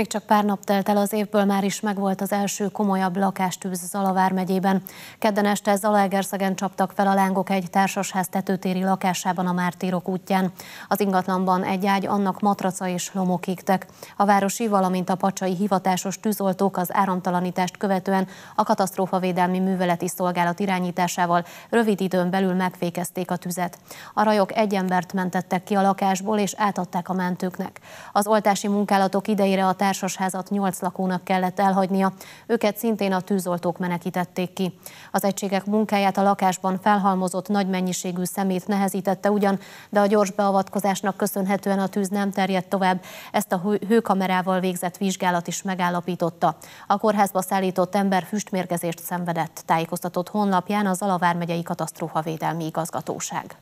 Még csak pár nap telt el az évből, már is megvolt az első komolyabb lakástűz Zalavár megyében. Kedden este Zalaegerszegen csaptak fel a lángok egy társasház tetőtéri lakásában a Mártírok útján. Az ingatlanban egy ágy, annak matraca és lomok égtek. A városi, valamint a pacsai hivatásos tűzoltók az áramtalanítást követően a katasztrófavédelmi műveleti szolgálat irányításával rövid időn belül megfékezték a tüzet. A rajok egy embert mentettek ki a lakásból és átadták a mentőknek. Az oltási munkálatok idejére a társasházat nyolc lakónak kellett elhagynia, őket szintén a tűzoltók menekítették ki. Az egységek munkáját a lakásban felhalmozott nagy mennyiségű szemét nehezítette ugyan, de a gyors beavatkozásnak köszönhetően a tűz nem terjedt tovább, ezt a hőkamerával végzett vizsgálat is megállapította. A kórházba szállított ember füstmérgezést szenvedett, tájékoztatott honlapján az Alavármegyei Katasztrófavédelmi Igazgatóság.